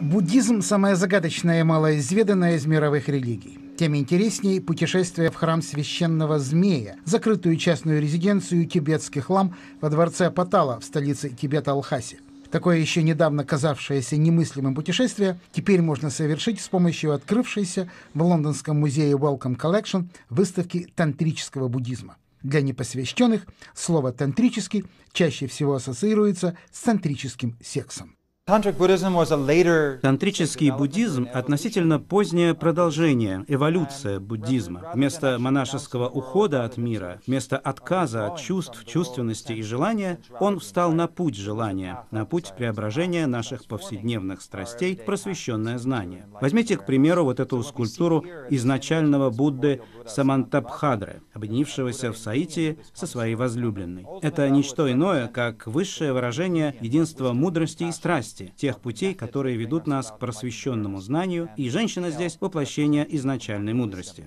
Буддизм – самая загадочная и малоизведанная из мировых религий. Тем интереснее путешествие в храм священного змея, закрытую частную резиденцию тибетских лам во дворце Патала в столице Тибета Алхасе. Такое еще недавно казавшееся немыслимым путешествие теперь можно совершить с помощью открывшейся в Лондонском музее Welcome Collection выставки тантрического буддизма. Для непосвященных слово «тантрический» чаще всего ассоциируется с тантрическим сексом. Тантрический буддизм – относительно позднее продолжение, эволюция буддизма. Вместо монашеского ухода от мира, вместо отказа от чувств, чувственности и желания, он встал на путь желания, на путь преображения наших повседневных страстей в просвещенное знание. Возьмите, к примеру, вот эту скульптуру изначального Будды Самантабхадры, объединившегося в саити со своей возлюбленной. Это ничто иное, как высшее выражение единства мудрости и страсти, мудрости, тех путей, которые ведут нас к просвещенному знанию, и женщина здесь воплощение изначальной мудрости.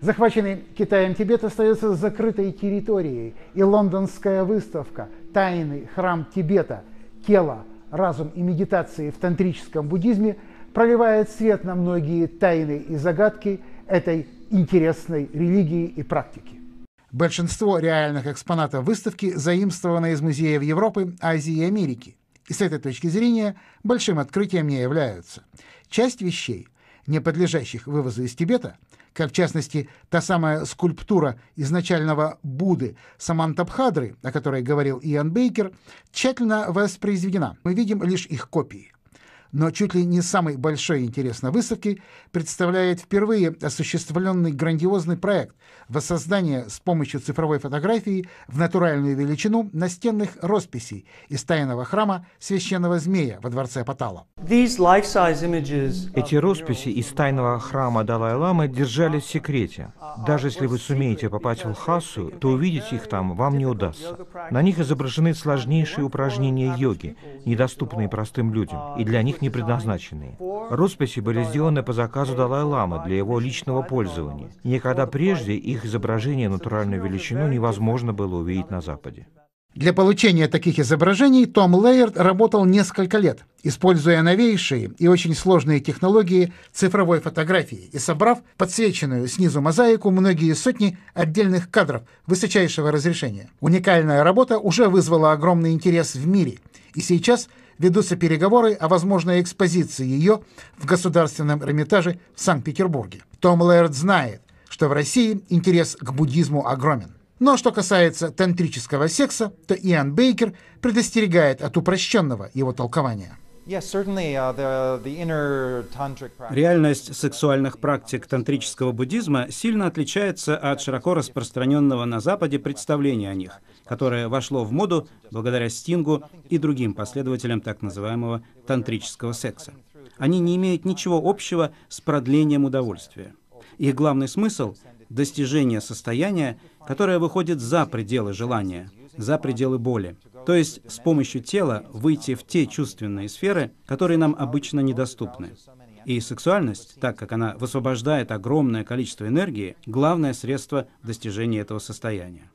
Захваченный Китаем Тибет остается закрытой территорией, и лондонская выставка «Тайный храм Тибета. Кела. Разум и медитации в тантрическом буддизме» проливает свет на многие тайны и загадки этой интересной религии и практики. Большинство реальных экспонатов выставки заимствовано из музеев Европы, Азии и Америки – и с этой точки зрения большим открытием не являются. Часть вещей, не подлежащих вывозу из Тибета, как в частности та самая скульптура изначального Будды Самантабхадры, о которой говорил Иэн Бейкер, тщательно воспроизведена. Мы видим лишь их копии – но чуть ли не самый большой интерес на выставке представляет впервые осуществленный грандиозный проект воссоздания с помощью цифровой фотографии в натуральную величину настенных росписей из тайного храма священного змея во дворце Патала. Эти росписи из тайного храма Далай-Ламы держались в секрете. Даже если вы сумеете попасть в Лхасу, то увидеть их там вам не удастся. На них изображены сложнейшие упражнения йоги, недоступные простым людям, и для них не предназначены. Росписи были сделаны по заказу Далай-Ламы для его личного пользования. никогда прежде их изображение натуральную величину невозможно было увидеть на Западе. Для получения таких изображений Том Лейерд работал несколько лет, используя новейшие и очень сложные технологии цифровой фотографии и собрав подсвеченную снизу мозаику многие сотни отдельных кадров высочайшего разрешения. Уникальная работа уже вызвала огромный интерес в мире – и сейчас ведутся переговоры о возможной экспозиции ее в Государственном Эрмитаже в Санкт-Петербурге. Том Лэрд знает, что в России интерес к буддизму огромен. Но что касается тантрического секса, то Иэн Бейкер предостерегает от упрощенного его толкования. Uh, Реальность сексуальных практик тантрического буддизма сильно отличается от широко распространенного на Западе представления о них, которое вошло в моду благодаря Стингу и другим последователям так называемого тантрического секса. Они не имеют ничего общего с продлением удовольствия. Их главный смысл – достижение состояния, которое выходит за пределы желания, за пределы боли – то есть с помощью тела выйти в те чувственные сферы, которые нам обычно недоступны. И сексуальность, так как она высвобождает огромное количество энергии, главное средство достижения этого состояния.